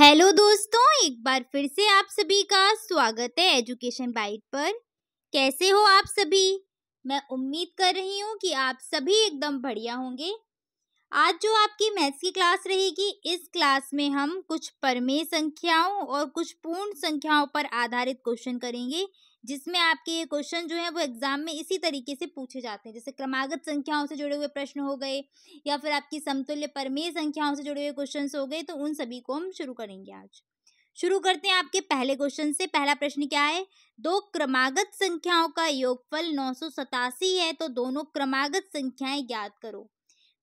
hello दोस्तों एक बार फिर से आप सभी का स्वागत है एजुकेशन बाइट पर कैसे हो आप सभी मैं उम्मीद कर रही हूँ कि आप सभी एकदम बढ़िया होंगे आज जो आपकी मैथ्स की क्लास रहेगी इस क्लास में हम कुछ परमेय संख्याओं और कुछ पूर्ण संख्याओं पर आधारित क्वेश्चन करेंगे जिसमें आपके ये क्वेश्चन जो है वो एग्जाम में इसी तरीके से पूछे जाते हैं जैसे क्रमागत संख्याओं से जुड़े हुए प्रश्न हो गए या फिर आपकी समतुल्य परमेय संख्याओं से जुड़े हुए क्वेश्चन हो गए तो उन सभी को हम शुरू करेंगे आज शुरू करते हैं आपके पहले क्वेश्चन से पहला प्रश्न क्या है दो क्रमागत संख्याओं का योगफल नौ है तो दोनों क्रमागत संख्याएं ज्ञात करो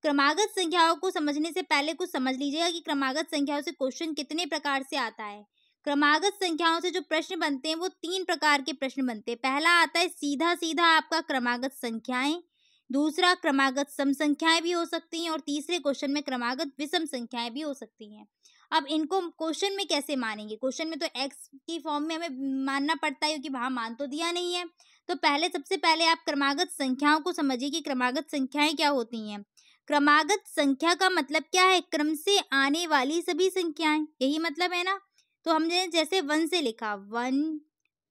क्रमागत संख्याओं को समझने से पहले कुछ समझ लीजिएगा कि क्रमागत संख्याओं से क्वेश्चन कितने प्रकार से आता है क्रमागत संख्याओं से जो प्रश्न बनते हैं वो तीन प्रकार के प्रश्न बनते हैं पहला आता है सीधा सीधा आपका क्रमागत संख्याएं दूसरा क्रमागत सम संख्याएं भी हो सकती हैं और तीसरे क्वेश्चन में क्रमागत विषम संख्याएं भी हो सकती हैं अब इनको क्वेश्चन में कैसे मानेंगे क्वेश्चन में तो एक्स की फॉर्म में हमें मानना पड़ता है क्योंकि वहाँ मान तो दिया नहीं है तो पहले सबसे पहले आप क्रमागत संख्याओं को समझिए कि क्रमागत संख्याएं क्या होती हैं क्रमागत संख्या का मतलब क्या है क्रम से आने वाली सभी संख्याएं यही मतलब है ना तो हमने जैसे वन से लिखा one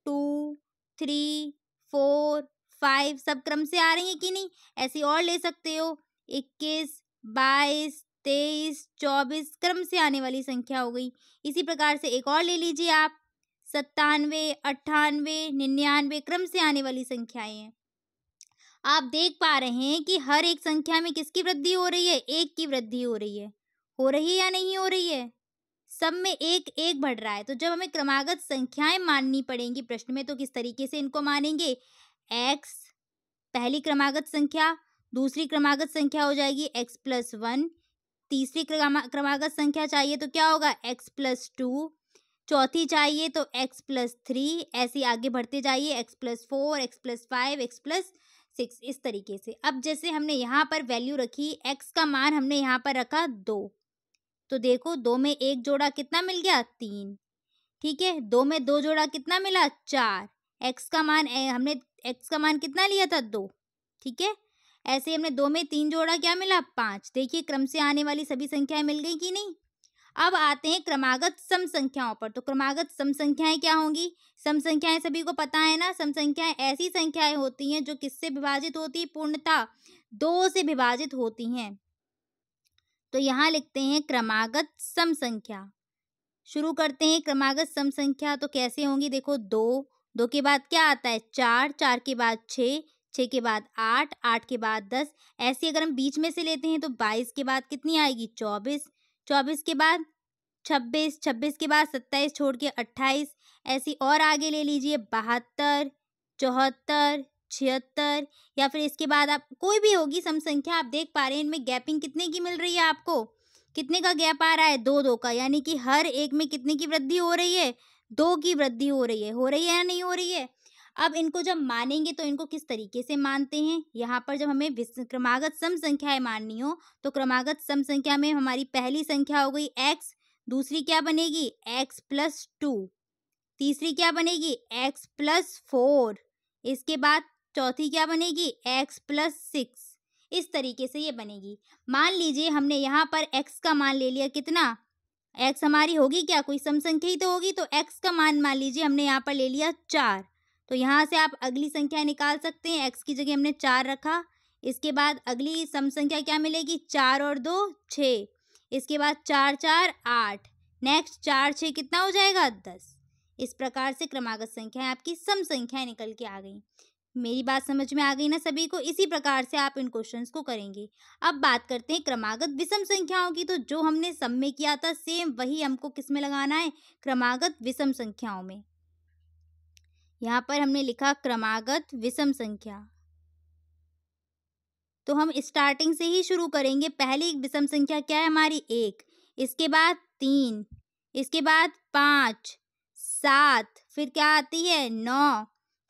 two three four five सब क्रम से आ रही है कि नहीं ऐसे और ले सकते हो इक्कीस बाईस तेईस चौबीस क्रम से आने वाली संख्या हो गई इसी प्रकार से एक और ले लीजिए आप सत्तानवे अट्ठानवे निन्यानवे क्रम से आने वाली संख्याएं हैं आप देख पा रहे हैं कि हर एक संख्या में किसकी वृद्धि हो रही है एक की वृद्धि हो रही है हो रही है या नहीं हो रही है सब में एक एक बढ़ रहा है तो जब हमें क्रमागत संख्याएं माननी पड़ेंगी प्रश्न में तो किस तरीके से इनको मानेंगे एक्स पहली क्रमागत संख्या दूसरी क्रमागत संख्या हो जाएगी एक्स प्लस वन तीसरी क्रमा क्रमागत संख्या चाहिए तो क्या होगा एक्स प्लस टू चौथी चाहिए तो एक्स प्लस थ्री ऐसे आगे बढ़ते जाइए x plus four x plus five x plus six इस तरीके से अब जैसे हमने यहाँ पर वैल्यू रखी एक्स का मान हमने यहाँ पर रखा दो तो देखो दो में एक जोड़ा कितना मिल गया तीन ठीक है दो में दो जोड़ा कितना मिला चार एक्स का मान हमने एक्स का मान कितना लिया था दो ठीक है ऐसे हमने दो में तीन जोड़ा क्या मिला पाँच देखिए क्रम से आने वाली सभी संख्याएं मिल गई कि नहीं अब आते हैं क्रमागत सम संख्याओं पर तो क्रमागत सम संख्याएं क्या होंगी सम संख्याएं सभी को पता है ना सम संख्याएं ऐसी संख्याएं होती हैं जो किससे विभाजित होती है पूर्णता दो से विभाजित होती हैं तो यहाँ लिखते हैं क्रमागत सम संख्या शुरू करते हैं क्रमागत सम संख्या तो कैसे होंगी देखो दो दो के बाद क्या आता है चार चार के बाद छः छः के बाद आठ आठ के बाद दस ऐसे अगर हम बीच में से लेते हैं तो बाईस के बाद कितनी आएगी चौबीस चौबीस के बाद छब्बीस छब्बीस के बाद सत्ताईस छोड़ के अट्ठाईस ऐसी और आगे ले लीजिए बहत्तर चौहत्तर छिहत्तर या फिर इसके बाद आप कोई भी होगी सम संख्या आप देख पा रहे हैं इनमें गैपिंग कितने की मिल रही है आपको कितने का गैप आ रहा है दो दो का यानी कि हर एक में कितने की वृद्धि हो रही है दो की वृद्धि हो रही है हो रही है या नहीं हो रही है अब इनको जब मानेंगे तो इनको किस तरीके से मानते हैं यहाँ पर जब हमें क्रमागत सम संख्याएं माननी हो तो क्रमागत सम संख्या में हमारी पहली संख्या हो गई एक्स दूसरी क्या बनेगी एक्स प्लस टू तीसरी क्या बनेगी एक्स प्लस फोर इसके बाद चौथी क्या बनेगी एक्स प्लस सिक्स इस तरीके से ये बनेगी मान लीजिए हमने यहाँ पर एक्स का मान ले लिया कितना एक्स हमारी होगी क्या कोई समसंख्या ही तो होगी तो एक्स का मान मान लीजिए हमने यहाँ पर ले लिया चार तो यहाँ से आप अगली संख्या निकाल सकते हैं एक्स की जगह हमने चार रखा इसके बाद अगली समसंख्या क्या मिलेगी चार और दो छः इसके बाद चार चार आठ नेक्स्ट चार छः कितना हो जाएगा दस इस प्रकार से क्रमागत संख्याएं आपकी सम संख्याएं निकल के आ गई मेरी बात समझ में आ गई ना सभी को इसी प्रकार से आप इन क्वेश्चंस को करेंगे अब बात करते हैं क्रमागत विषम संख्याओं की तो जो हमने सम में किया था सेम वही हमको किस में लगाना है क्रमागत विषम संख्याओं में यहाँ पर हमने लिखा क्रमागत विषम संख्या तो हम स्टार्टिंग से ही शुरू करेंगे पहली विषम संख्या क्या है हमारी एक इसके बाद तीन इसके बाद पाँच सात फिर क्या आती है नौ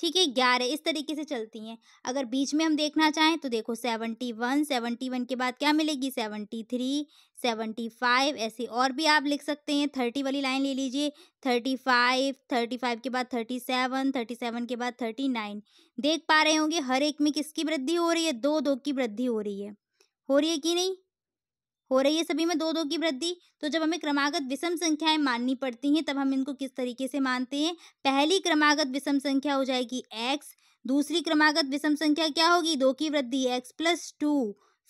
ठीक है ग्यारह इस तरीके से चलती हैं अगर बीच में हम देखना चाहें तो देखो सेवनटी वन सेवनटी वन के बाद क्या मिलेगी सेवनटी थ्री सेवनटी फाइव ऐसे और भी आप लिख सकते हैं थर्टी वाली लाइन ले लीजिए थर्टी फाइव थर्टी फाइव के बाद थर्टी सेवन थर्टी सेवन के बाद थर्टी नाइन देख पा रहे होंगे हर एक में किसकी वृद्धि हो रही है दो दो की वृद्धि हो रही है हो रही है कि नहीं हो रही है सभी में दो दो की वृद्धि तो जब हमें क्रमागत विषम संख्याएं माननी पड़ती हैं तब हम इनको किस तरीके से मानते हैं पहली क्रमागत विषम संख्या हो जाएगी एक्स दूसरी क्रमागत विषम संख्या क्या होगी दो की वृद्धि एक्स प्लस टू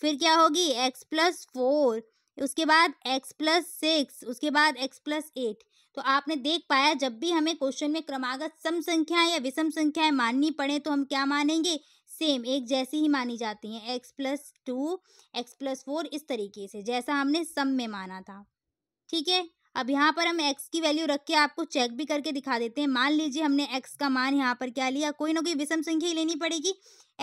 फिर क्या होगी एक्स प्लस फोर उसके बाद एक्स प्लस सिक्स उसके बाद एक्स प्लस एट तो आपने देख पाया जब भी हमें क्वेश्चन में क्रमागत सम संख्याएं या विषम संख्याएं माननी पड़े तो हम क्या मानेंगे सेम एक जैसी ही मानी जाती हैं x plus two x plus four इस तरीके से जैसा हमने सम में माना था ठीक है अब यहाँ पर हम x की वैल्यू रख के आपको चेक भी करके दिखा देते हैं मान लीजिए हमने x का मान यहाँ पर क्या लिया कोई ना कोई विषम संख्या ही लेनी पड़ेगी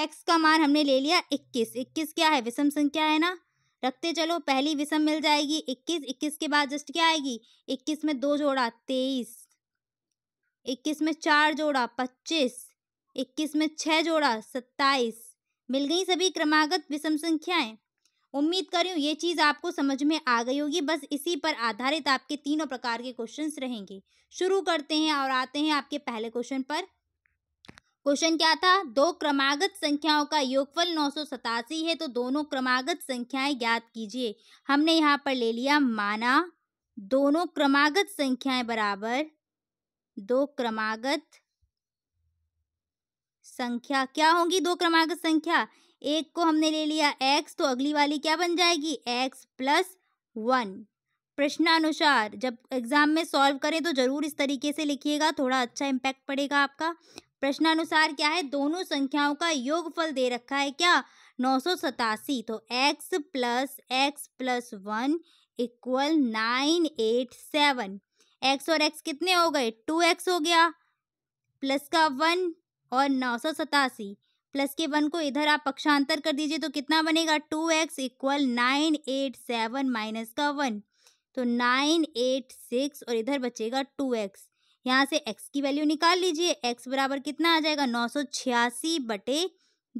x का मान हमने ले लिया 21 21 क्या है विषम संख्या है ना रखते चलो पहली विषम मिल जाएगी 21 21 के बाद जस्ट क्या आएगी 21 में दो जोड़ा तेईस इक्कीस में चार जोड़ा पच्चीस इक्कीस में छः जोड़ा सत्ताईस मिल गई सभी क्रमागत विषम संख्याएं उम्मीद कर रही हूँ ये चीज़ आपको समझ में आ गई होगी बस इसी पर आधारित आपके तीनों प्रकार के क्वेश्चंस रहेंगे शुरू करते हैं और आते हैं आपके पहले क्वेश्चन पर क्वेश्चन क्या था दो क्रमागत संख्याओं का योगफल नौ है तो दोनों क्रमागत संख्याएं ज्ञात कीजिए हमने यहाँ पर ले लिया माना दोनों क्रमागत संख्याएं बराबर दो क्रमागत संख्या क्या होगी दो क्रमांक संख्या एक को हमने ले लिया एक्स तो अगली वाली क्या बन जाएगी एक्स प्लस वन प्रश्नानुसार जब एग्ज़ाम में सॉल्व करें तो ज़रूर इस तरीके से लिखिएगा थोड़ा अच्छा इम्पैक्ट पड़ेगा आपका प्रश्नानुसार क्या है दोनों संख्याओं का योगफल दे रखा है क्या नौ सौ सतासी तो x plus x plus one equal nine eight seven x और एक्स कितने हो गए टू एक्स हो गया प्लस का वन और नौ सौ सतासी प्लस के वन को इधर आप पक्षांतर कर दीजिए तो कितना बनेगा two x equal nine eight seven minus का वन तो नाइन एट सिक्स और इधर बचेगा टू एक्स यहाँ से एक्स की वैल्यू निकाल लीजिए एक्स बराबर कितना आ जाएगा नौ सौ छियासी बटे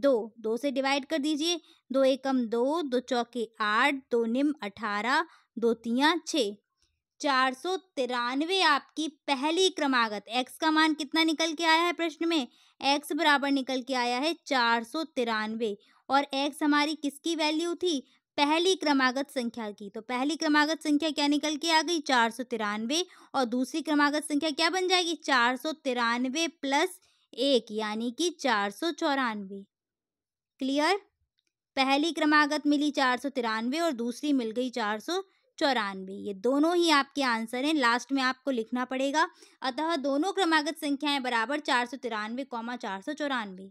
दो दो से डिवाइड कर दीजिए दो एकम दो दो चौके आठ दो निम अठारह दो तिया छः चार सौ तिरानवे आपकी पहली क्रमागत एक्स का मान कितना निकल के आया है प्रश्न में एक्स बराबर निकल के आया है चार सौ तिरानवे और एक्स हमारी किसकी वैल्यू थी पहली क्रमागत संख्या की तो पहली क्रमागत संख्या क्या निकल के आ गई चार सौ तिरानवे और दूसरी क्रमागत संख्या क्या बन जाएगी चार सौ तिरानवे प्लस एक यानी कि चार सौ चौरानवे क्लियर पहली क्रमागत मिली चार सौ तिरानवे और दूसरी मिल गई चार सौ चौरानवे ये दोनों ही आपके आंसर हैं लास्ट में आपको लिखना पड़ेगा अतः दोनों क्रमागत संख्याएं बराबर चार सौ तिरानवे कौमा चार सौ चौरानवे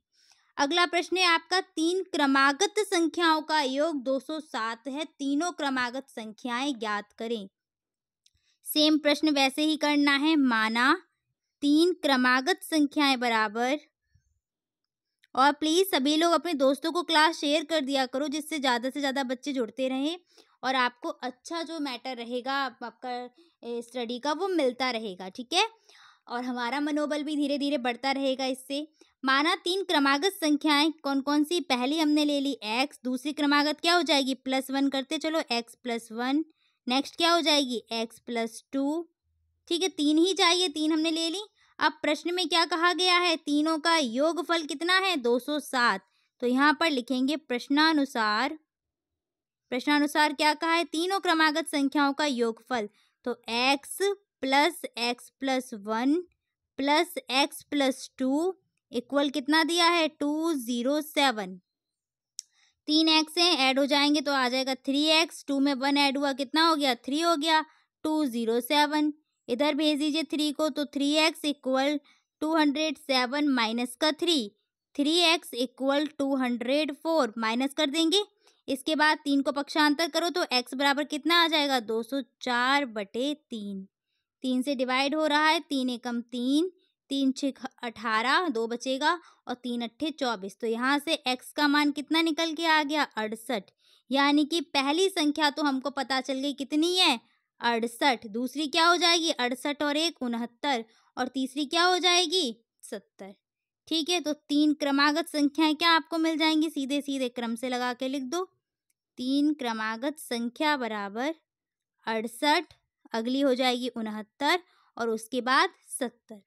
अगला प्रश्न है आपका तीन क्रमागत संख्याओं का योग सात है तीनों क्रमागत संख्याएं ज्ञात करें सेम प्रश्न वैसे ही करना है माना तीन क्रमागत संख्याएं बराबर और प्लीज़ सभी लोग अपने दोस्तों को क्लास शेयर कर दिया करो जिससे ज़्यादा से ज़्यादा बच्चे जुड़ते रहें और आपको अच्छा जो मैटर रहेगा आपका स्टडी का वो मिलता रहेगा ठीक है और हमारा मनोबल भी धीरे धीरे बढ़ता रहेगा इससे माना तीन क्रमागत संख्याएं कौन कौन सी पहली हमने ले ली एक्स दूसरी क्रमागत क्या हो जाएगी प्लस वन करते चलो एक्स प्लस वन नेक्स्ट क्या हो जाएगी एक्स प्लस टू ठीक है तीन ही चाहिए तीन हमने ले ली अब प्रश्न में क्या कहा गया है तीनों का योगफल कितना है दो सौ सात तो यहाँ पर लिखेंगे प्रश्नानुसार प्रश्नानुसार क्या कहा है तीनों क्रमागत संख्याओं का योगफल तो x plus x plus one plus x plus two equal कितना दिया है टू ज़ीरो सेवन तीन एक्स हैं ऐड हो जाएंगे तो आ जाएगा थ्री एक्स टू में वन ऐड हुआ कितना हो गया थ्री हो गया टू ज़ीरो सेवन इधर भेज दीजिए थ्री को तो three x equal two hundred seven minus का three three x equal two hundred four minus कर देंगे इसके बाद तीन को पक्षांतर करो तो एक्स बराबर कितना आ जाएगा दो सौ चार बटे तीन तीन से डिवाइड हो रहा है तीन एकम तीन तीन छः अठारह दो बचेगा और तीन अट्ठे चौबीस तो यहाँ से एक्स का मान कितना निकल के आ गया अड़सठ यानी कि पहली संख्या तो हमको पता चल गई कितनी है अड़सठ दूसरी क्या हो जाएगी अड़सठ और एक उनहत्तर और तीसरी क्या हो जाएगी सत्तर ठीक है तो तीन क्रमागत संख्याएं क्या आपको मिल जाएंगी सीधे सीधे क्रम से लगा के लिख दो तीन क्रमागत संख्या बराबर अड़सठ अगली हो जाएगी उनहत्तर और उसके बाद सत्तर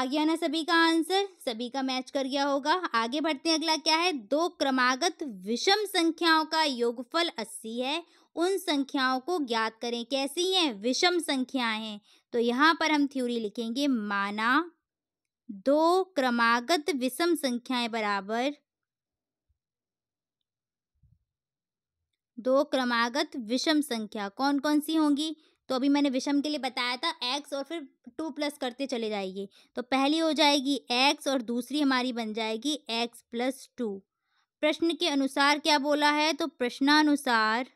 आ गया ना सभी का आंसर सभी का मैच कर गया होगा आगे बढ़ते हैं अगला क्या है दो क्रमागत विषम संख्याओं का योगफल अस्सी है उन संख्याओं को ज्ञात करें कैसी हैं विषम संख्याएं हैं तो यहाँ पर हम थ्योरी लिखेंगे माना दो क्रमागत विषम संख्याएं बराबर दो क्रमागत विषम संख्या कौन कौन सी होंगी तो अभी मैंने विषम के लिए बताया था एक्स और फिर टू प्लस करते चले जाइए तो पहली हो जाएगी एक्स और दूसरी हमारी बन जाएगी एक्स प्लस टू प्रश्न के अनुसार क्या बोला है तो प्रश्नानुसार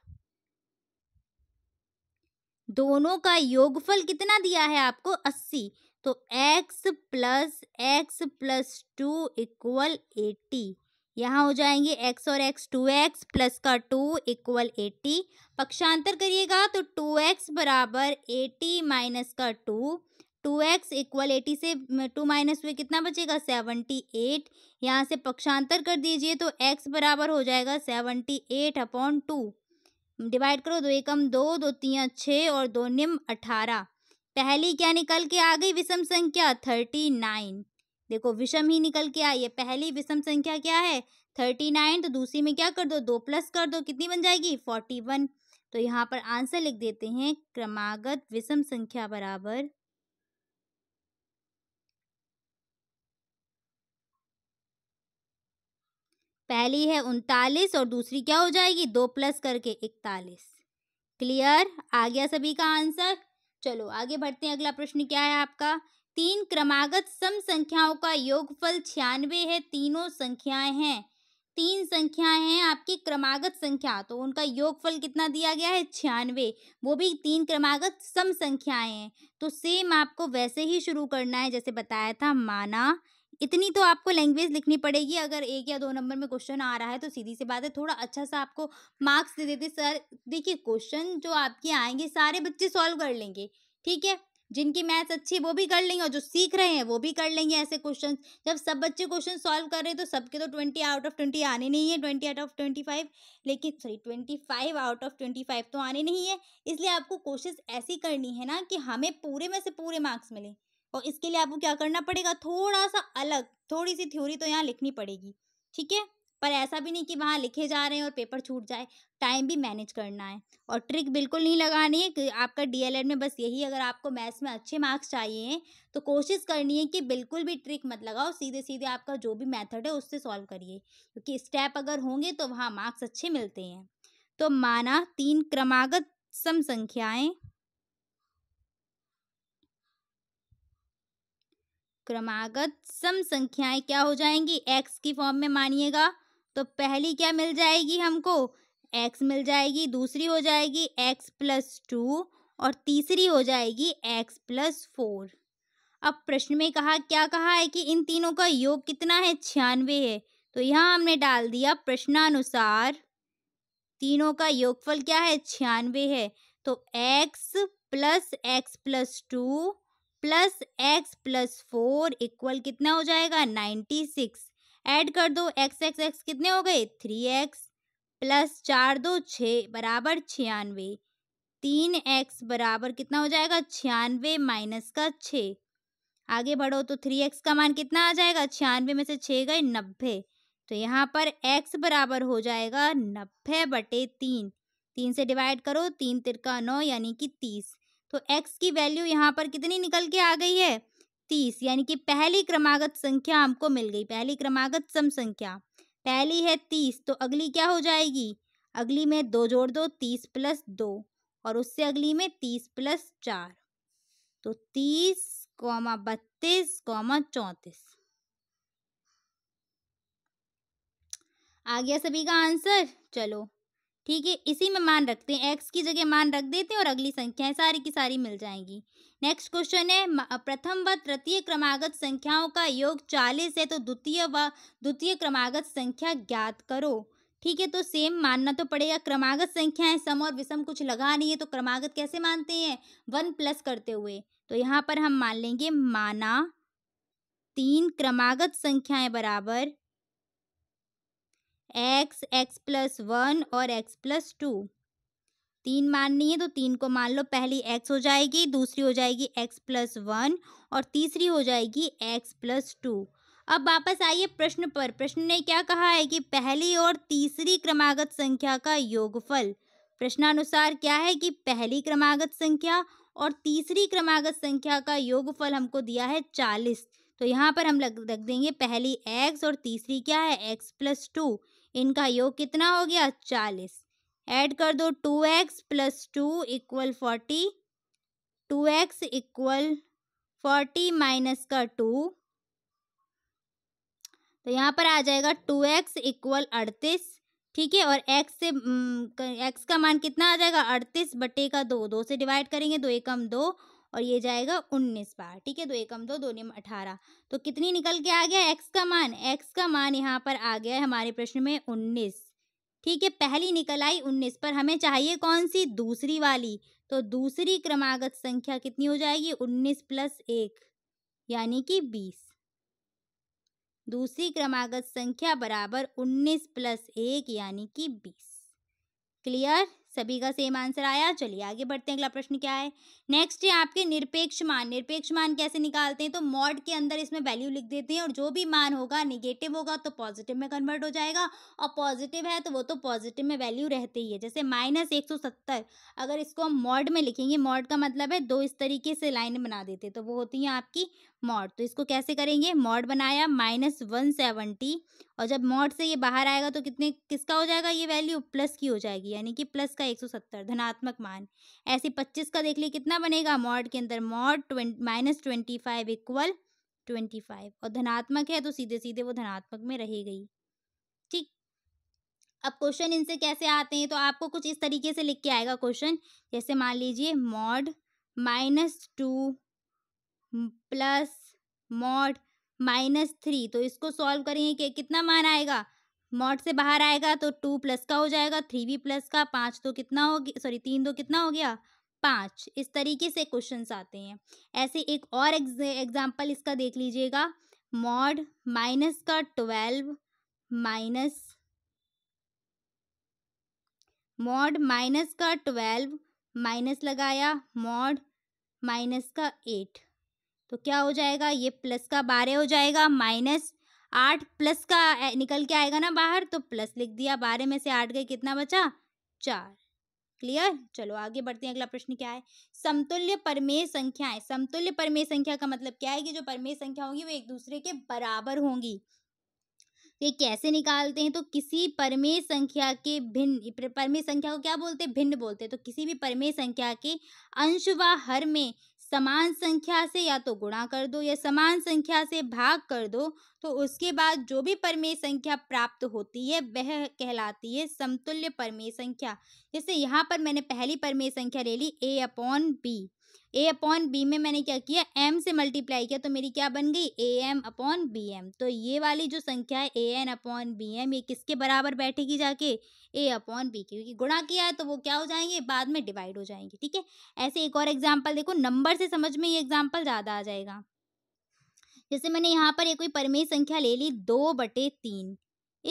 दोनों का योगफल कितना दिया है आपको अस्सी तो x plus x plus two equal eighty यहाँ हो जाएंगे x और x 2x प्लस का 2 इक्वल एटी पक्षांतर करिएगा तो 2x बराबर एटी माइनस का 2 एक्स इक्वल एटी से टू माइनस हुए कितना बचेगा सेवनटी एट यहाँ से पक्षांतर कर दीजिए तो x बराबर हो जाएगा seventy eight upon two divide करो दो एकम दो दो तीन छः और दो निम्न अठारह पहली क्या निकल के आ गई विषम संख्या थर्टी नाइन देखो विषम ही निकल के आई है पहली विषम संख्या क्या है थर्टी नाइन तो दूसरी में क्या कर दो दो प्लस कर दो कितनी बन जाएगी फोर्टी वन तो यहाँ पर आंसर लिख देते हैं क्रमागत विषम संख्या बराबर पहली है उनतालीस और दूसरी क्या हो जाएगी दो प्लस करके इकतालीस क्लियर आ गया सभी का आंसर चलो आगे बढ़ते हैं अगला प्रश्न क्या है आपका तीन क्रमागत सम संख्याओं का योगफल छियानवे है तीनों संख्याएं हैं तीन संख्याएं हैं आपकी क्रमागत संख्या तो उनका योगफल कितना दिया गया है छियानवे वो भी तीन क्रमागत सम संख्याएं हैं तो सेम आपको वैसे ही शुरू करना है जैसे बताया था माना इतनी तो आपको लैंग्वेज लिखनी पड़ेगी अगर एक या दो नंबर में क्वेश्चन आ रहा है तो सीधी सी बात है थोड़ा अच्छा सा आपको मार्क्स दे देते सर देखिए क्वेश्चन जो आपके आएंगे सारे बच्चे सॉल्व कर लेंगे ठीक है जिनकी मैथ्स अच्छी है वो भी कर लेंगे और जो सीख रहे हैं वो भी कर लेंगे ऐसे क्वेश्चन जब सब बच्चे क्वेश्चन सॉल्व कर रहे हैं तो सबके तो ट्वेंटी आउट ऑफ ट्वेंटी आने नहीं है twenty out of twenty five लेकिन sorry twenty five out of twenty five तो आने नहीं है इसलिए आपको कोशिश ऐसी करनी है ना कि हमें पूरे में से पूरे मार्क्स मिले और इसके लिए आपको क्या करना पड़ेगा थोड़ा सा अलग थोड़ी सी थ्योरी तो यहाँ लिखनी पड़ेगी ठीक है पर ऐसा भी नहीं कि वहाँ लिखे जा रहे हैं और पेपर छूट जाए टाइम भी मैनेज करना है और ट्रिक बिल्कुल नहीं लगानी है कि आपका डीएलएड में बस यही अगर आपको मैथ्स में अच्छे मार्क्स चाहिए हैं तो कोशिश करनी है कि बिल्कुल भी ट्रिक मत लगाओ सीधे सीधे आपका जो भी मेथड है उससे सॉल्व करिए क्योंकि स्टेप अगर होंगे तो वहाँ मार्क्स अच्छे मिलते हैं तो माना तीन क्रमागत सम संख्याएं क्रमागत सम संख्याएं क्या हो जाएंगी एक्स की फॉर्म में मानिएगा तो पहली क्या मिल जाएगी हमको एक्स मिल जाएगी दूसरी हो जाएगी एक्स प्लस टू और तीसरी हो जाएगी एक्स प्लस फोर अब प्रश्न में कहा क्या कहा है कि इन तीनों का योग कितना है छियानवे है तो यहाँ हमने डाल दिया प्रश्नानुसार तीनों का योगफल क्या है छियानवे है तो x plus x plus two plus x plus four equal कितना हो जाएगा नाइन्टी सिक्स ऐड कर दो एक्स एक्स एक्स कितने हो गए थ्री एक्स प्लस चार दो छ बराबर छियानवे तीन एक्स बराबर कितना हो जाएगा छियानवे माइनस का छः आगे बढ़ो तो थ्री एक्स का मान कितना आ जाएगा छियानवे में से छः गए नब्बे तो यहाँ पर एक्स बराबर हो जाएगा नब्बे बटे तीन तीन से डिवाइड करो तीन तिरका नौ यानी कि तीस तो एक्स की वैल्यू यहाँ पर कितनी निकल के आ गई है तीस यानी कि पहली क्रमागत संख्या हमको मिल गई पहली क्रमागत सम संख्या पहली है तीस तो अगली क्या हो जाएगी अगली में दो जोड़ दो तीस प्लस दो और उससे अगली में तीस प्लस चार तो तीस कौमा बत्तीस कौमा चौंतीस आ गया सभी का आंसर चलो ठीक है इसी में मान रखते हैं एक्स की जगह मान रख देते हैं और अगली संख्याएं सारी की सारी मिल जाएंगी नेक्स्ट क्वेश्चन है प्रथम व तृतीय क्रमागत संख्याओं का योग चालीस है तो द्वितीय व द्वितीय क्रमागत संख्या ज्ञात करो ठीक है तो सेम मानना तो पड़ेगा क्रमागत संख्याएं सम और विषम कुछ लगा नहीं है तो क्रमागत कैसे मानते हैं वन प्लस करते हुए तो यहाँ पर हम मान लेंगे माना तीन क्रमागत संख्याएं बराबर एक्स एक्स प्लस वन और एक्स प्लस टू तीन माननी है तो तीन को मान लो पहली एक्स हो जाएगी दूसरी हो जाएगी एक्स प्लस वन और तीसरी हो जाएगी एक्स प्लस टू अब वापस आइए प्रश्न पर प्रश्न ने क्या कहा है कि पहली और तीसरी क्रमागत संख्या का योगफल प्रश्नानुसार क्या है कि पहली क्रमागत संख्या और तीसरी क्रमागत संख्या का योगफल हमको दिया है चालीस तो यहाँ पर हम लग रख देंगे पहली एक्स और तीसरी क्या है एक्स प्लस टू इनका योग कितना हो गया चालीस ऐड कर दो two x plus two equal forty two x equal forty minus का टू तो यहाँ पर आ जाएगा टू एक्स इक्वल अड़तीस ठीक है और एक्स से हम्म, एक्स का मान कितना आ जाएगा अड़तीस बटे का दो दो से डिवाइड करेंगे तो दो एकम दो और ये जाएगा उन्नीस बार ठीक है दो एकम दो दो नियम अठारह तो कितनी निकल के आ गया एक्स का मान एक्स का मान यहाँ पर आ गया है हमारे प्रश्न में उन्नीस ठीक है पहली निकल आई उन्नीस पर हमें चाहिए कौन सी दूसरी वाली तो दूसरी क्रमागत संख्या कितनी हो जाएगी उन्नीस प्लस एक यानी कि बीस दूसरी क्रमागत संख्या बराबर उन्नीस प्लस एक यानी कि बीस क्लियर सभी का सेम आंसर आया चलिए आगे बढ़ते हैं अगला प्रश्न क्या है नेक्स्ट है आपके निरपेक्ष मान निरपेक्ष मान कैसे निकालते हैं तो मॉड के अंदर इसमें वैल्यू लिख देते हैं और जो भी मान होगा निगेटिव होगा तो पॉजिटिव में कन्वर्ट हो जाएगा और पॉजिटिव है तो वो तो पॉजिटिव में वैल्यू रहते ही है जैसे माइनस एक सौ सत्तर अगर इसको हम मॉड में लिखेंगे मॉड का मतलब है दो इस तरीके से लाइन बना देते तो वो होती है आपकी मॉड तो इसको कैसे करेंगे मॉड बनाया माइनस वन सेवेंटी और जब मॉड से ये बाहर आएगा तो कितने किसका हो जाएगा ये वैल्यू प्लस की हो जाएगी यानी कि प्लस का एक सौ सत्तर धनात्मक मान ऐसे पच्चीस का देख लिए कितना बनेगा मॉड के अंदर mod twenty minus twenty five equal twenty five और धनात्मक है तो सीधे सीधे वो धनात्मक में रहेगी ठीक अब क्वेश्चन इनसे कैसे आते हैं तो आपको कुछ इस तरीके से लिख के आएगा क्वेश्चन जैसे मान लीजिए mod minus two plus mod minus three तो इसको सॉल्व करेंगे कि कितना मान आएगा मॉड से बाहर आएगा तो टू प्लस का हो जाएगा थ्री भी प्लस का पाँच तो कितना हो गया सॉरी तीन तो कितना हो गया पाँच इस तरीके से क्वेश्चंस आते हैं ऐसे एक और एग्जाम्पल इसका देख लीजिएगा मॉड माइनस का ट्वेल्व माइनस मॉड माइनस का ट्वेल्व माइनस लगाया मॉड माइनस का एट तो क्या हो जाएगा ये प्लस का बारह हो जाएगा माइनस आठ प्लस का निकल के आएगा ना बाहर तो प्लस लिख दिया बारह में से आठ गए कितना बचा चार क्लियर चलो आगे बढ़ते हैं अगला प्रश्न क्या है समतुल्य परमेय संख्याएं समतुल्य परमेय संख्या का मतलब क्या है कि जो परमेय संख्या होंगी वो एक दूसरे के बराबर होंगी ये कैसे निकालते हैं तो किसी परमेय संख्या के भिन्न परमेय संख्या को क्या बोलते हैं भिन्न बोलते हैं तो किसी भी परमेय संख्या के अंश व हर में समान संख्या से या तो गुणा कर दो या समान संख्या से भाग कर दो तो उसके बाद जो भी परमेय संख्या प्राप्त होती है वह कहलाती है समतुल्य परमेय संख्या जैसे यहाँ पर मैंने पहली परमेय संख्या ले ली a upon b a upon b में मैंने क्या किया एम से मल्टीप्लाई किया तो मेरी क्या बन गई a m upon b m तो ये वाली जो संख्या है a n upon b m ये किसके बराबर बैठेगी जाके ए अपॉन बी के क्योंकि गुणा किया है तो वो क्या हो जाएंगे बाद में डिवाइड हो जाएंगे ठीक है ऐसे एक और एग्जाम्पल देखो नंबर से समझ में ये एग्जाम्पल ज़्यादा आ जाएगा जैसे मैंने यहाँ पर एक कोई परमेय संख्या ले ली दो बटे तीन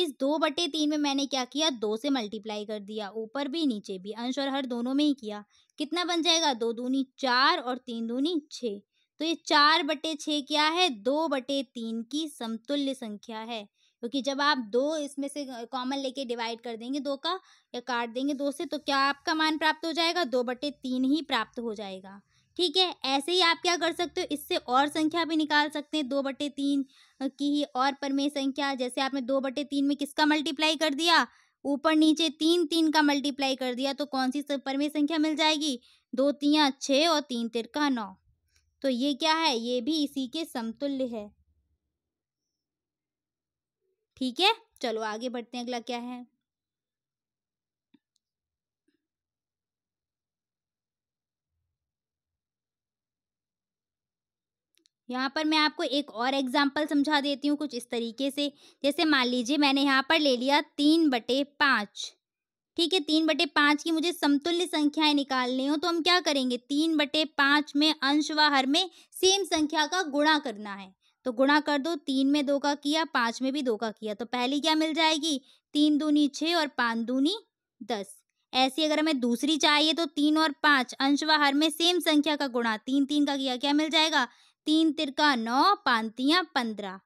इस दो बटे तीन में मैंने क्या किया दो से मल्टीप्लाई कर दिया ऊपर भी नीचे भी अंश और हर दोनों में ही किया कितना बन जाएगा दो दूनी चार और तीन दूनी छः तो ये चार बटे छः क्या है दो बटे तीन की समतुल्य संख्या है क्योंकि जब आप दो इसमें से कॉमन लेके डिवाइड कर देंगे दो का या काट देंगे दो से तो क्या आपका मान प्राप्त हो जाएगा दो बटे तीन ही प्राप्त हो जाएगा ठीक है ऐसे ही आप क्या कर सकते हो इससे और संख्या भी निकाल सकते हैं दो बटे तीन की ही और परमेय संख्या जैसे आपने दो बटे तीन में किसका मल्टीप्लाई कर दिया ऊपर नीचे तीन तीन का मल्टीप्लाई कर दिया तो कौन सी परमे संख्या मिल जाएगी दो तिया छः और तीन तिरका नौ तो ये क्या है ये भी इसी के समतुल्य है ठीक है चलो आगे बढ़ते हैं अगला क्या है यहाँ पर मैं आपको एक और एग्जाम्पल समझा देती हूँ कुछ इस तरीके से जैसे मान लीजिए मैंने यहाँ पर ले लिया तीन बटे पाँच ठीक है तीन बटे पाँच की मुझे समतुल्य संख्याएं निकालनी हो तो हम क्या करेंगे तीन बटे पाँच में अंश व हर में सेम संख्या का गुणा करना है तो गुणा कर दो तीन में दो का किया पाँच में भी दो का किया तो पहली क्या मिल जाएगी तीन दूनी छः और पाँच दूनी दस ऐसी अगर हमें दूसरी चाहिए तो तीन और पाँच अंश व हर में सेम संख्या का गुणा तीन तीन का किया क्या मिल जाएगा तीन तिरका नौ पानतियाँ पंद्रह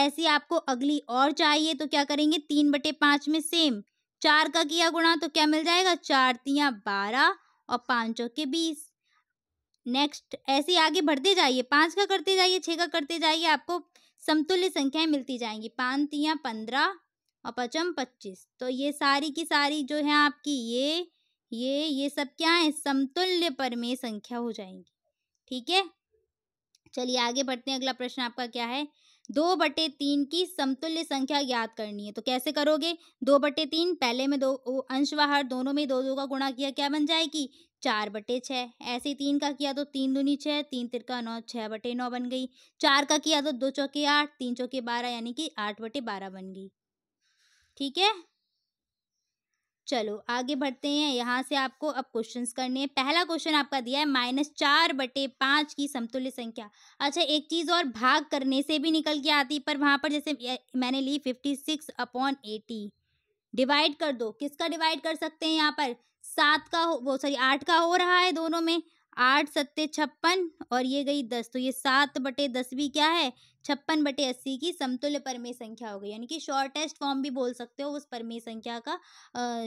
ऐसे आपको अगली और चाहिए तो क्या करेंगे तीन बटे पाँच में सेम चार का किया गुणा तो क्या मिल जाएगा चार तियाँ बारह और पाँचों के बीस नेक्स्ट ऐसे आगे बढ़ते जाइए पाँच का करते जाइए छः का करते जाइए आपको समतुल्य संख्याएं मिलती जाएंगी पानतियाँ पंद्रह और पचम पच्चीस तो ये सारी की सारी जो है आपकी ये ये ये सब क्या है समतुल्य परमेय संख्या हो जाएंगी ठीक है चलिए आगे बढ़ते हैं अगला प्रश्न आपका क्या है दो बटे तीन की समतुल्य संख्या ज्ञात करनी है तो कैसे करोगे दो बटे तीन पहले में दो अंश दोनों में दो दो का गुणा किया क्या बन जाएगी चार बटे छः ऐसे तीन का किया तो तीन दूनी छः तीन तिरका नौ छः बटे नौ बन गई चार का किया तो दो चौके आठ तीन चौके बारह यानी कि आठ बटे बारह बन गई ठीक है चलो आगे बढ़ते हैं यहाँ से आपको अब क्वेश्चंस करने हैं पहला क्वेश्चन आपका दिया है माइनस चार बटे पाँच की समतुल्य संख्या अच्छा एक चीज़ और भाग करने से भी निकल के आती पर वहाँ पर जैसे मैंने ली fifty six upon eighty divide कर दो किसका डिवाइड कर सकते हैं यहाँ पर सात का हो वो सॉरी आठ का हो रहा है दोनों में आठ सत्ते छप्पन और ये गई दस तो ये सात बटे दस भी क्या है छप्पन बटे अस्सी की समतुल्य परमेय संख्या हो गई यानी कि शॉर्टेस्ट फॉर्म भी बोल सकते हो उस परमेय संख्या का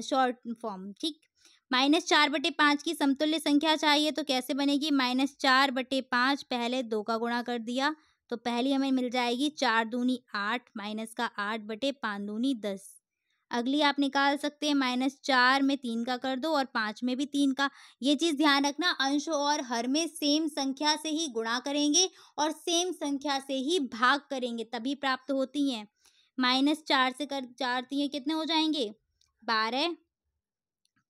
शॉर्ट फॉर्म ठीक माइनस चार बटे पाँच की समतुल्य संख्या चाहिए तो कैसे बनेगी माइनस चार बटे पाँच पहले दो का गुणा कर दिया तो पहली हमें मिल जाएगी चार दूनी आठ माइनस का आठ बटे पाँच दूनी दस अगली आप निकाल सकते हैं माइनस चार में तीन का कर दो और पाँच में भी तीन का ये चीज़ ध्यान रखना अंश और हर में सेम संख्या से ही गुणा करेंगे और सेम संख्या से ही भाग करेंगे तभी प्राप्त होती हैं माइनस चार से कर चार तीन कितने हो जाएंगे बारह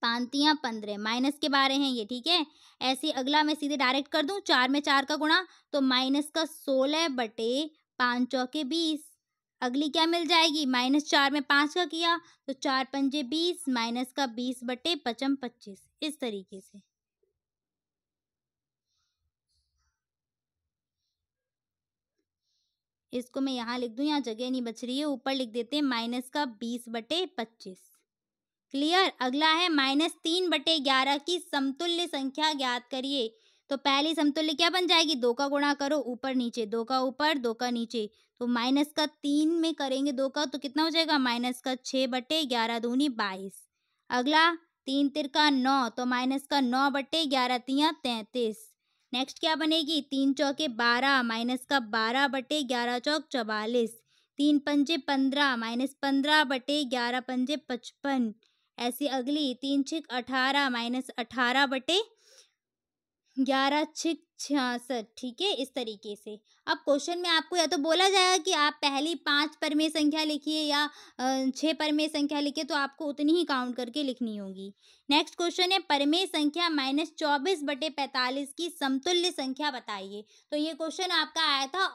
पांतियाँ पंद्रह माइनस के बारह हैं ये ठीक है ऐसे अगला मैं सीधे डायरेक्ट कर दूँ चार में चार का गुणा तो माइनस का सोलह बटे पाँच चौके बीस अगली क्या मिल जाएगी माइनस चार में पाँच का किया तो चार पंजे बीस माइनस का बीस बटे पचम पच्चीस इस तरीके से इसको मैं यहाँ लिख दूँ यहाँ जगह नहीं बच रही है ऊपर लिख देते हैं माइनस का बीस बटे पच्चीस क्लियर अगला है माइनस तीन बटे ग्यारह की समतुल्य संख्या ज्ञात करिए तो पहली समतुल्य क्या बन जाएगी दो का गुणा करो ऊपर नीचे दो का ऊपर दो का नीचे तो माइनस का तीन में करेंगे दो का तो कितना हो जाएगा माइनस का छः बटे ग्यारह दूनी बाईस अगला तीन तिर का नौ तो माइनस का नौ बटे ग्यारह तिया तैंतीस नेक्स्ट क्या बनेगी तीन चौके बारह माइनस का बारह बटे ग्यारह चौक चवालीस तीन पंजे पंद्रह माइनस पंद्रह बटे ग्यारह पंजे पचपन ऐसी अगली तीन छिक अठारह माइनस अठारह बटे ग्यारह छिक छियासठ अच्छा ठीक है इस तरीके से अब क्वेश्चन में आपको या तो बोला जाएगा कि आप पहली पाँच पर में संख्या लिखिए या छः पर में संख्या लिखिए तो आपको उतनी ही काउंट करके लिखनी होगी नेक्स्ट क्वेश्चन है परमेय संख्या माइनस चौबीस बटे पैंतालीस की समतुल्य संख्या बताइए तो ये क्वेश्चन आपका आया था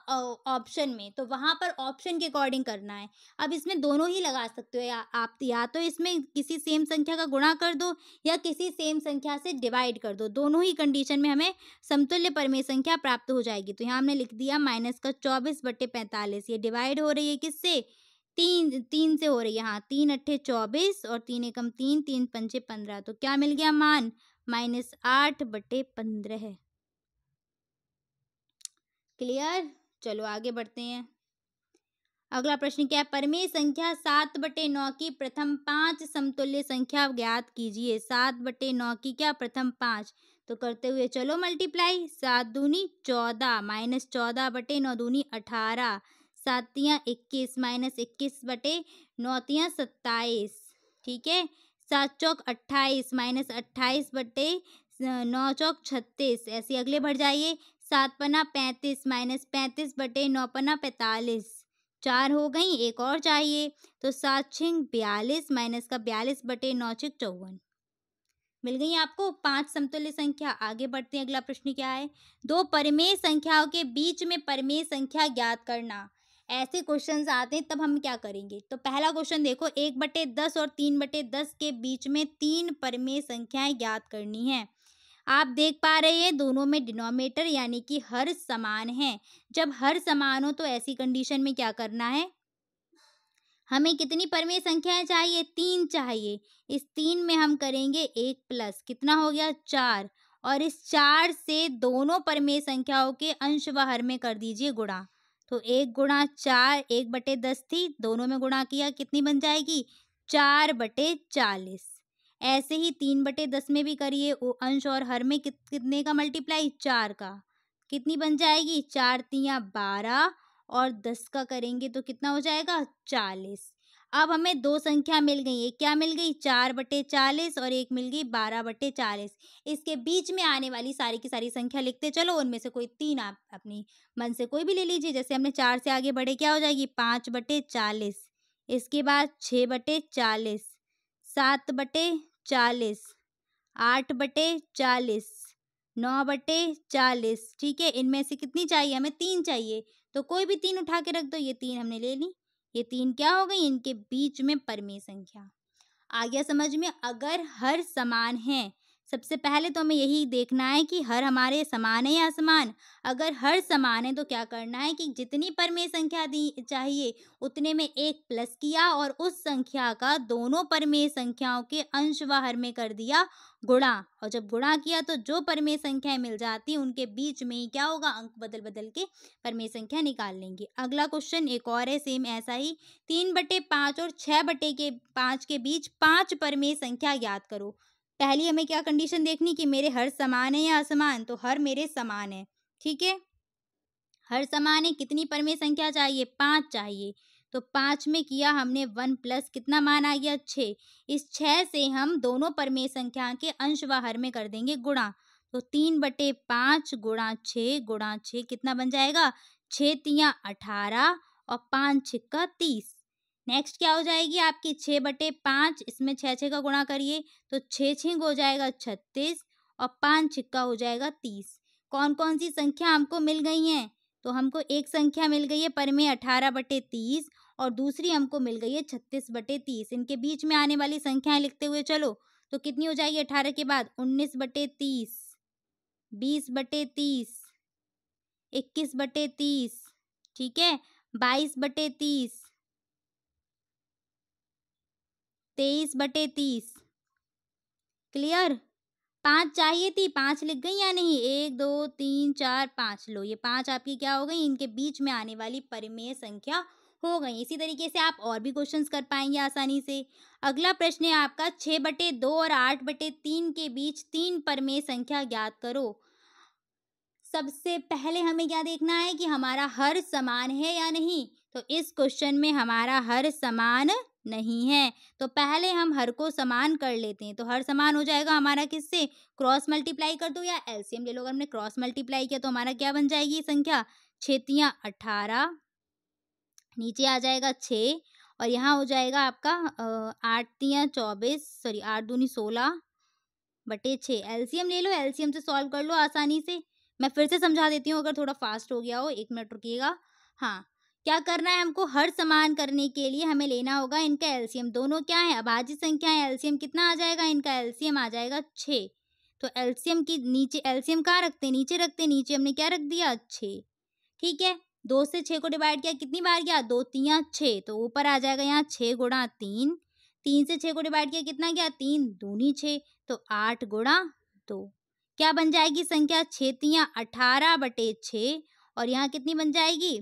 ऑप्शन में तो वहाँ पर ऑप्शन के अकॉर्डिंग करना है अब इसमें दोनों ही लगा सकते हो या आप या तो इसमें किसी सेम संख्या का गुणा कर दो या किसी सेम संख्या से डिवाइड कर दो दोनों ही कंडीशन में हमें समतुल्य पर हमें संख्या प्राप्त हो जाएगी तो यहाँ हमने लिख दिया माइनस का चौबीस बट्टे पैंतालीस ये डिवाइड हो रही है किससे तीन तीन से हो रही है हाँ तीन अट्ठे चौबीस और तीन एकम तीन तीन पंचे पंद्रह तो क्या मिल गया मान माइनस आठ बटे पंद्रह है क्लियर चलो आगे बढ़ते हैं अगला प्रश्न क्या है परमेय संख्या सात बटे नौ की प्रथम पांच समतुल्य संख्या ज्ञात कीजिए सात बटे नौ की क्या प्रथम पांच तो करते हुए चलो मल्टीप्लाई सात दूनी चौदह माइनस चौदह बटे नौ दूनी अठारह सातियाँ इक्कीस माइनस इक्कीस बटे नौतियाँ सत्ताईस ठीक है सात चौक अट्ठाईस माइनस अट्ठाईस बटे नौ चौक छत्तीस ऐसे अगले बढ़ जाइए सात पना पैंतीस माइनस पैंतीस बटे नौ पना पैंतालीस चार हो गई एक और चाहिए तो सात छिंग बयालीस माइनस का बयालीस बटे नौ छिंग चौवन मिल गई आपको पांच समतुल्य संख्या आगे बढ़ते हैं अगला प्रश्न क्या है दो परमेय संख्याओं के बीच में परमेय संख्या ज्ञात करना ऐसे क्वेश्चन आते हैं तब हम क्या करेंगे तो पहला क्वेश्चन देखो एक बटे दस और तीन बटे दस के बीच में तीन परमेय संख्याएं ज्ञात करनी है आप देख पा रहे हैं दोनों में डिनोमिनेटर यानी कि हर समान है जब हर समान हो तो ऐसी कंडीशन में क्या करना है हमें कितनी परमेय संख्याएं चाहिए तीन चाहिए इस तीन में हम करेंगे एक प्लस कितना हो गया चार और इस चार से दोनों परमेय संख्याओं के अंश व हर में कर दीजिए गुणा तो एक गुणा चार एक बटे दस थी दोनों में गुणा किया कितनी बन जाएगी चार बटे चालीस ऐसे ही तीन बटे दस में भी करिए अंश और हर में कित, कितने का मल्टीप्लाई चार का कितनी बन जाएगी चार तिया बारह और दस का करेंगे तो कितना हो जाएगा चालीस अब हमें दो संख्या मिल गई एक क्या मिल गई चार बटे चालीस और एक मिल गई बारह बटे चालीस इसके बीच में आने वाली सारी की सारी संख्या लिखते चलो उनमें से कोई तीन आप अपनी मन से कोई भी ले लीजिए जैसे हमने चार से आगे बढ़े क्या हो जाएगी पाँच बटे चालीस इसके बाद छः बटे चालीस सात बटे चालीस आठ बटे चालीस नौ बटे चालीस ठीक है इनमें से कितनी चाहिए हमें तीन चाहिए तो कोई भी तीन उठा के रख दो ये तीन हमने ले ली ये तीन क्या हो गई इनके बीच में परमेय संख्या आ गया समझ में अगर हर समान है सबसे पहले तो हमें यही देखना है कि हर हमारे समान है या असमान अगर हर समान है तो क्या करना है कि जितनी परमेय संख्या दी चाहिए उतने में एक प्लस किया और उस संख्या का दोनों परमेय संख्याओं के अंश व हर में कर दिया गुणा और जब गुणा किया तो जो परमेय संख्याएं मिल जाती उनके बीच में ही क्या होगा अंक बदल बदल के परमेय संख्या निकाल लेंगे अगला क्वेश्चन एक और है सेम ऐसा ही तीन बटे पाँच और छः बटे के पाँच के बीच पाँच परमेय संख्या ज्ञात करो पहली हमें क्या कंडीशन देखनी कि मेरे हर समान है या असमान तो हर मेरे समान है ठीक है हर समान है कितनी परमेय संख्या चाहिए पाँच चाहिए तो पाँच में किया हमने वन प्लस कितना मान आ गया छः इस छः से हम दोनों परमेय संख्या के अंश व हर में कर देंगे गुणा तो तीन बटे पाँच गुणा छः गुणा छः कितना बन जाएगा छः तिया अठारह और पाँच छिक्का तीस नेक्स्ट क्या हो जाएगी आपकी छः बटे पाँच इसमें छः छः का गुणा करिए तो छः छिंग हो जाएगा छत्तीस और पाँच छिक्का हो जाएगा तीस कौन कौन सी संख्या हमको मिल गई हैं तो हमको एक संख्या मिल गई है परमे अठारह बटे तीस और दूसरी हमको मिल गई है छत्तीस बटे तीस इनके बीच में आने वाली संख्याएं लिखते हुए चलो तो कितनी हो जाएगी अठारह के बाद उन्नीस बटे तीस बीस बटे तीस इक्कीस बटे तीस ठीक है बाईस बटे तीस तेईस बटे तीस क्लियर पांच चाहिए थी पांच लिख गई या नहीं एक दो तीन चार पांच लो ये पांच आपकी क्या हो गई इनके बीच में आने वाली परिमेय संख्या हो गई इसी तरीके से आप और भी क्वेश्चन कर पाएंगे आसानी से अगला प्रश्न है आपका छः बटे दो और आठ बटे तीन के बीच तीन परमेय संख्या ज्ञात करो सबसे पहले हमें क्या देखना है कि हमारा हर समान है या नहीं तो इस क्वेश्चन में हमारा हर समान नहीं है तो पहले हम हर को समान कर लेते हैं तो हर समान हो जाएगा हमारा किससे क्रॉस मल्टीप्लाई कर दो या एलसीएम ले लो अगर हमने क्रॉस मल्टीप्लाई किया तो हमारा क्या बन जाएगी संख्या छेतियाँ अठारह नीचे आ जाएगा छः और यहाँ हो जाएगा आपका आठ तिया चौबीस सॉरी आठ दूनी सोलह बटे छः एलसीएम ले लो एलसीएम से सॉल्व कर लो आसानी से मैं फिर से समझा देती हूँ अगर थोड़ा फास्ट हो गया हो एक मिनट रुकिएगा हाँ क्या करना है हमको हर समान करने के लिए हमें लेना होगा इनका एलसीएम दोनों क्या है अभाज्य संख्या है एलसीएम कितना आ जाएगा इनका एलसीएम आ जाएगा छः तो एलसीएम की नीचे एलसीएम कहाँ रखते हैं नीचे रखते हैं नीचे हमने क्या रख दिया छः ठीक है दो से छः को डिवाइड किया कितनी बार गया दो तिया छः तो ऊपर आ जाएगा यहाँ छः गुणा तीन तीन से छः को डिवाइड किया कितना गया तीन दूनी छः तो आठ गुणा दो क्या बन जाएगी संख्या छः तिया अठारह बटे छः और यहाँ कितनी बन जाएगी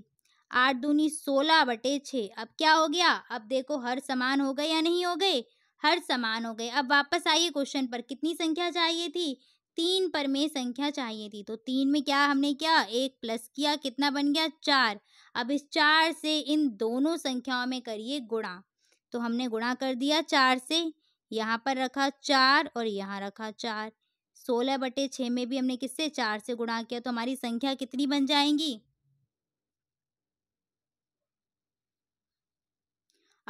आठ दूनी सोलह बटे छः अब क्या हो गया अब देखो हर समान हो गए या नहीं हो गए हर समान हो गए अब वापस आइए क्वेश्चन पर कितनी संख्या चाहिए थी तीन पर में संख्या चाहिए थी तो तीन में क्या हमने क्या एक प्लस किया कितना बन गया चार अब इस चार से इन दोनों संख्याओं में करिए गुणा तो हमने गुणा कर दिया चार से यहाँ पर रखा चार और यहाँ रखा चार सोलह बटे छः में भी हमने किससे चार से गुणा किया तो हमारी संख्या कितनी बन जाएंगी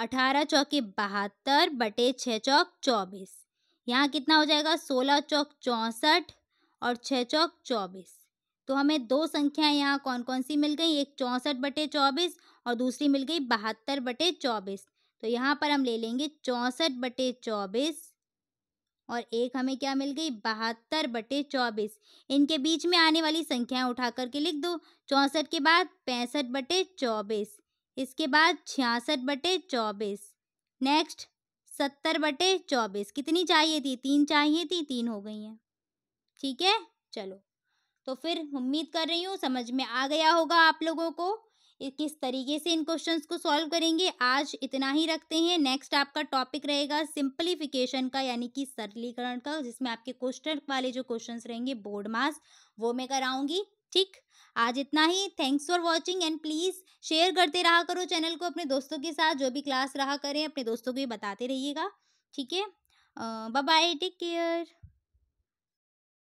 अठारह चौके बहत्तर बटे छः चौक चौबीस यहाँ कितना हो जाएगा सोलह चौक चौंसठ और छः चौक चौबीस तो हमें दो संख्याएं यहाँ कौन कौन सी मिल गई एक चौंसठ बटे चौबीस और दूसरी मिल गई बहत्तर बटे चौबीस तो यहाँ पर हम ले लेंगे चौंसठ बटे चौबीस और एक हमें क्या मिल गई बहत्तर बटे चौबीस इनके बीच में आने वाली संख्याएं उठा करके लिख दो चौंसठ के बाद पैंसठ बटे चौबीस इसके बाद छियासठ बटे चौबीस नेक्स्ट सत्तर बटे चौबीस कितनी चाहिए थी तीन चाहिए थी तीन हो गई हैं ठीक है चलो तो फिर उम्मीद कर रही हूँ समझ में आ गया होगा आप लोगों को किस तरीके से इन क्वेश्चंस को सॉल्व करेंगे आज इतना ही रखते हैं नेक्स्ट आपका टॉपिक रहेगा सिंपलीफिकेशन का यानी कि सरलीकरण का जिसमें आपके क्वेश्चन वाले जो क्वेश्चंस रहेंगे बोर्ड मास वो मैं कराऊंगी ठीक आज इतना ही thanks for watching and please share करते रहा करो चैनल को अपने दोस्तों के साथ जो भी क्लास रहा करें अपने दोस्तों को भी बताते रहिएगा ठीक है बाय बाय टेक केयर